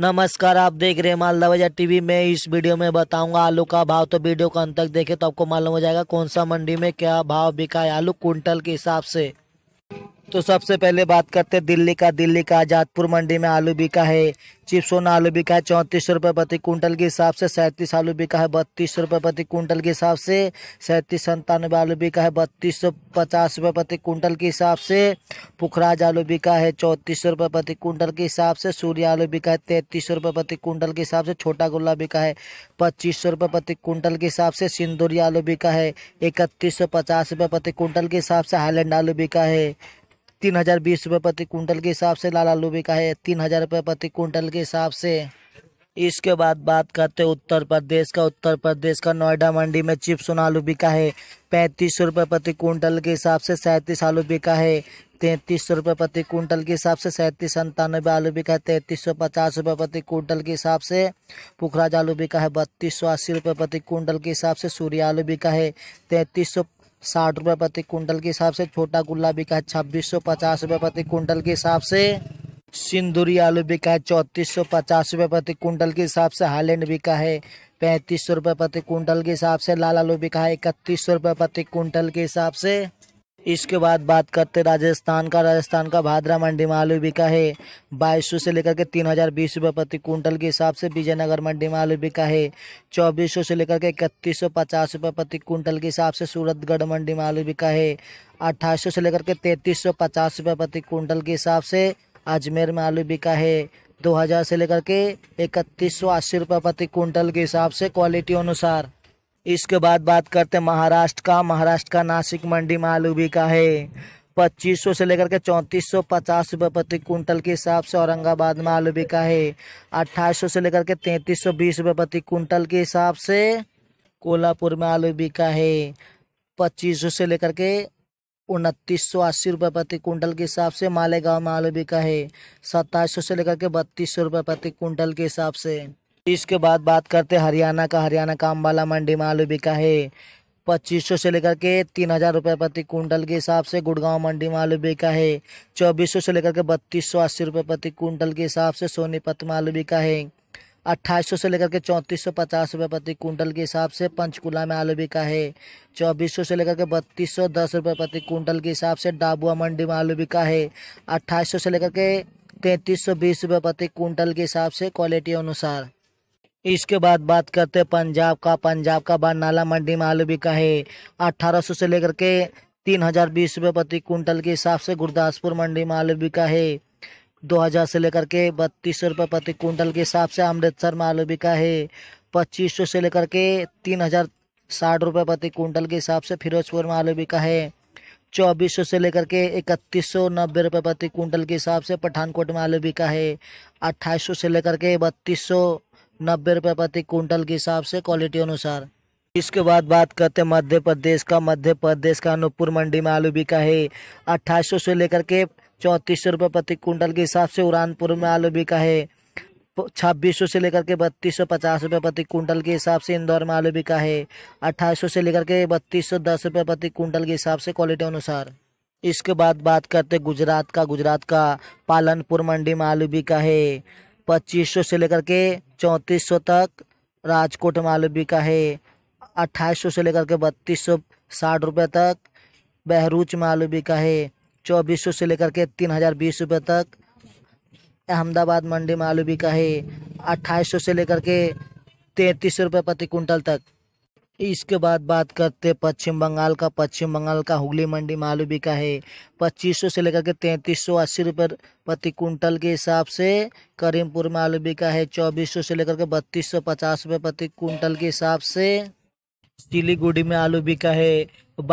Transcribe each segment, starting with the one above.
नमस्कार आप देख रहे हैं मालदा बाजार टीवी में इस वीडियो में बताऊंगा आलू का भाव तो वीडियो को अंत तक देखें तो आपको मालूम हो जाएगा कौन सा मंडी में क्या भाव बिका है आलू कुंटल के हिसाब से तो सबसे पहले बात करते हैं दिल्ली का दिल्ली का आजादपुर मंडी में आलू बिका है चिप्सोन आलू बिका है चौंतीस रुपये प्रति कुंटल के हिसाब से सैंतीस आलू बिका है बत्तीस रुपये प्रति कुंटल के हिसाब से सैंतीस संतानवे आलू बिका है बत्तीस सौ पचास रुपये प्रति कुंटल के हिसाब से पुखराज आलू बिका है चौंतीस रुपये प्रति कुंटल के हिसाब से सूर्य आलू बिका है तैंतीस रुपये प्रति कुंटल के हिसाब से छोटा गुल्ला बिका है पच्चीस सौ रुपये प्रति कुंटल के हिसाब से सिंदूरी आलू बिका है इकतीस सौ पचास रुपये प्रति कुंटल के हिसाब से हाईलैंड आलू बिका है तीन हज़ार बीस रुपये प्रति कुंटल के हिसाब से लाल आलू भी का है तीन हज़ार रुपये प्रति कुंटल के हिसाब से इसके बाद बात करते उत्तर प्रदेश का उत्तर प्रदेश का नोएडा मंडी में चिप्स और आलू बिका है पैंतीस सौ रुपये प्रति कुंटल के हिसाब से सैंतीस आलू बिका है तैंतीस सौ रुपये प्रति कुंटल के हिसाब से सैंतीस संतानवे आलू बिका है तैंतीस सौ पचास रुपये प्रति कुंटल के हिसाब से पुखराज आलू बिका है बत्तीस सौ अस्सी रुपये प्रति कुंटल के हिसाब से सूर्य आलू बिका है तैंतीस सौ साठ रुपये प्रति क्विंटल के हिसाब से छोटा गुल्ला बिका है छब्बीस सौ पचास रुपये प्रति क्विंटल के हिसाब से सिंदूरी आलू बिका है चौंतीस सौ पचास रुपये प्रति क्विंटल के हिसाब से हालैंड बिका है पैंतीस सौ रुपये प्रति क्विंटल के हिसाब से लाल आलू बिका है इकतीस सौ रुपये प्रति क्विंटल के हिसाब से इसके बाद बात करते राजस्थान का राजस्थान का भादरा मंडी में आलू बिका है बाईस सौ से लेकर के तीन हज़ार बीस रुपये प्रति कुंटल के हिसाब से विजयनगर मंडी में आलू बिका है चौबीस सौ से लेकर के इकतीस सौ पचास रुपये प्रति कुंटल के हिसाब से सूरतगढ़ मंडी में आलू बिका है अट्ठाईस सौ से लेकर के तैंतीस सौ पचास रुपये प्रति कुंटल के हिसाब से अजमेर में आलू बिका है दो हज़ार से लेकर के इकतीस सौ अस्सी रुपये प्रति कुंटल के हिसाब से क्वालिटी अनुसार इसके बाद बात करते हैं महाराष्ट्र का महाराष्ट्र का नासिक मंडी में आलू भी का है पच्चीस सौ से लेकर के चौंतीस सौ पचास रुपये प्रति कुंटल के हिसाब से औरंगाबाद में आलू बिका है अट्ठाईस सौ से लेकर के तैंतीस सौ बीस रुपये प्रति कुंटल के हिसाब से कोल्हापुर में आलू बिका है पच्चीस सौ से लेकर के उनतीस सौ अस्सी रुपये प्रति कुंटल के हिसाब से मालेगांव में आलू भी का है सत्ताईस सौ से लेकर के बत्तीस सौ रुपये प्रति कुंटल के हिसाब से इसके बाद बात करते हरियाणा का हरियाणा का अम्बाला मंडी में आलू बिका है पच्चीस सौ से लेकर के तीन हज़ार रुपये प्रति कुंटल के हिसाब से गुड़गांव मंडी में आलू बिका है चौबीस सौ से लेकर के बत्तीस सौ अस्सी रुपये प्रति कुंटल के हिसाब से सोनीपत में आलू बिका है अट्ठाईस सौ से लेकर के चौंतीस सौ पचास रुपये प्रति कुंटल के हिसाब से पंचकुला में आलू बिका है चौबीस सौ से लेकर के बत्तीस सौ दस रुपये प्रति कुंटल के हिसाब से डाबुआ मंडी में आलू बिका है अट्ठाईस सौ से लेकर के तैंतीस सौ बीस रुपये प्रति कुंटल के हिसाब से क्वालिटी अनुसार इसके बाद बात करते हैं पंजाब का पंजाब का बार नाला मंडी में आलू बिका है अट्ठारह सौ से लेकर के तीन हजार बीस रुपये प्रति कुंटल के हिसाब से गुरदासपुर मंडी में आलू बिका है दो हज़ार से लेकर के बत्तीस सौ रुपये प्रति कुंटल के हिसाब से अमृतसर में आलू बिका है पच्चीस सौ से लेकर के तीन हज़ार साठ रुपये प्रति कुंटल के हिसाब से फिरोजपुर में आलू बिका है चौबीस सौ से लेकर के इकतीस सौ नब्बे रुपये प्रति कुंटल के हिसाब से पठानकोट में आलू बिका है अट्ठाईस सौ से लेकर के बत्तीस सौ नब्बे रुपये प्रति कुंटल के हिसाब से क्वालिटी अनुसार इसके बाद बात करते हैं मध्य प्रदेश का मध्य प्रदेश का अनूपपुर मंडी में आलू बिका है अट्ठाईस सौ से लेकर के चौंतीस सौ रुपये प्रति कुंटल के हिसाब से उरानपुर में आलू बिका है छब्बीस सौ से लेकर के बत्तीस सौ पचास रुपये प्रति कुंटल के हिसाब से इंदौर में आलू बिका है अट्ठाईस सौ से लेकर के बत्तीस सौ दस रुपये प्रति कुंटल के हिसाब से क्वालिटी अनुसार इसके बाद बात करते गुजरात का गुजरात का पालनपुर मंडी में आलू बिका है पच्चीस से लेकर के चौंतीस तक राजकोट मालवी का है अट्ठाईस से लेकर के बत्तीस सौ साठ रुपये तक बहरूच मालवी का है चौबीस से लेकर के तीन हज़ार बीस रुपये तक अहमदाबाद मंडी मालवी का है अट्ठाईस से लेकर के तैंतीस रुपये प्रति कुंटल तक इसके बाद बात करते पश्चिम बंगाल का पश्चिम बंगाल का हुगली मंडी मालू का है पच्चीस सौ से लेकर के तैंतीस सौ अस्सी रुपये प्रति कुंटल के हिसाब से करीमपुर में आलू बिका है चौबीस सौ से लेकर के बत्तीस सौ पचास रुपये प्रति कुंटल के हिसाब से सिलीगुड़ी में आलू बिका है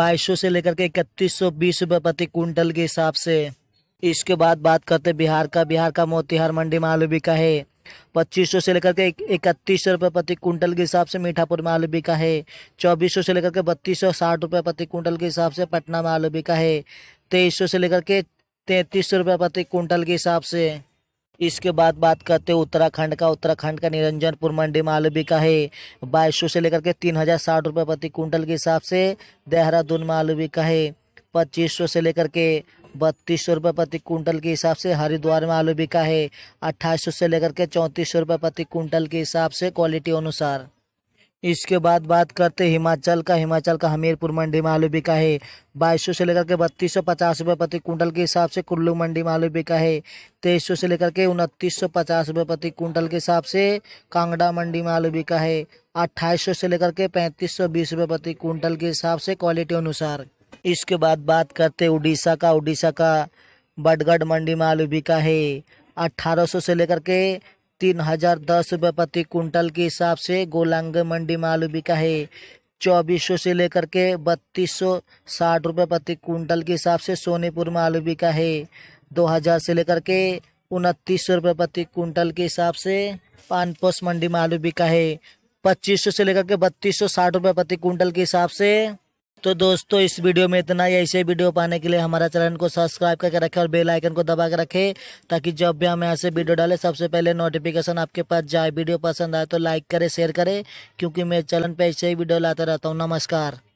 बाईस सौ से लेकर के इकतीस सौ बीस रुपये प्रति कुंटल के हिसाब से इसके बाद बात करते बिहार का बिहार का मोतिहार मंडी में आलू बिका है पच्चीस सौ से लेकर के इकतीस सौ रुपये प्रति कुंटल के हिसाब से मीठापुर में आलू बिका है चौबीस सौ से लेकर के बत्तीस सौ साठ रुपये प्रति कुंटल के हिसाब से पटना में आलू बिका है तेईस सौ से लेकर के तैंतीस सौ रुपये प्रति कुंटल के हिसाब से इसके बाद बात करते हैं उत्तराखंड का उत्तराखंड का निरंजनपुर मंडी में आलू बिका है बाईस सौ से लेकर के तीन हज़ार साठ रुपये प्रति कुंटल के हिसाब से देहरादून में आलू बिका है पच्चीस सौ से लेकर के बत्तीस सौ रुपये प्रति कुंटल के हिसाब से हरिद्वार में आलू बिका है अट्ठाईस सौ से लेकर के चौंतीस सौ रुपये प्रति कुंटल के हिसाब से क्वालिटी अनुसार इसके बाद बात करते हिमाचल का हिमाचल का हमीरपुर मंडी में आलू बिका है बाईस सौ से लेकर के बत्तीस सौ पचास रुपये प्रति कुंटल के हिसाब से कुल्लू मंडी में आलू बिका है तेईस सौ से लेकर के उनतीस सौ पचास रुपये प्रति कुंटल के हिसाब से कांगड़ा मंडी में आलू बिका है अट्ठाईस सौ से लेकर के पैंतीस सौ बीस रुपये प्रति कुंटल के हिसाब से क्वालिटी अनुसार इसके बाद बात करते उड़ीसा का उड़ीसा का बडगढ़ मंडी में आलू बिका है सौ से लेकर के तीन हजार दस रुपये प्रति कुंटल के हिसाब से गोलांग मंडी में आलू बिका है चौबीस सौ से लेकर के बत्तीस सौ साठ रुपये प्रति कुंटल के हिसाब से सोनीपुर में आलू बिका है दो हजार से लेकर के उनतीस सौ रुपये प्रति कुंटल के हिसाब से पानपोस मंडी में आलू बिका है पच्चीस सौ से लेकर के बत्तीस सौ साठ रुपये प्रति कुंटल के हिसाब से तो दोस्तों इस वीडियो में इतना ही ऐसे वीडियो पाने के लिए हमारा चैनल को सब्सक्राइब करके रखे और बेल आइकन को दबा के रखें ताकि जब भी हम ऐसे वीडियो डालें सबसे पहले नोटिफिकेशन आपके पास जाए वीडियो पसंद आए तो लाइक करें शेयर करें क्योंकि मैं चैनल पर ऐसे ही वीडियो लाता रहता हूँ नमस्कार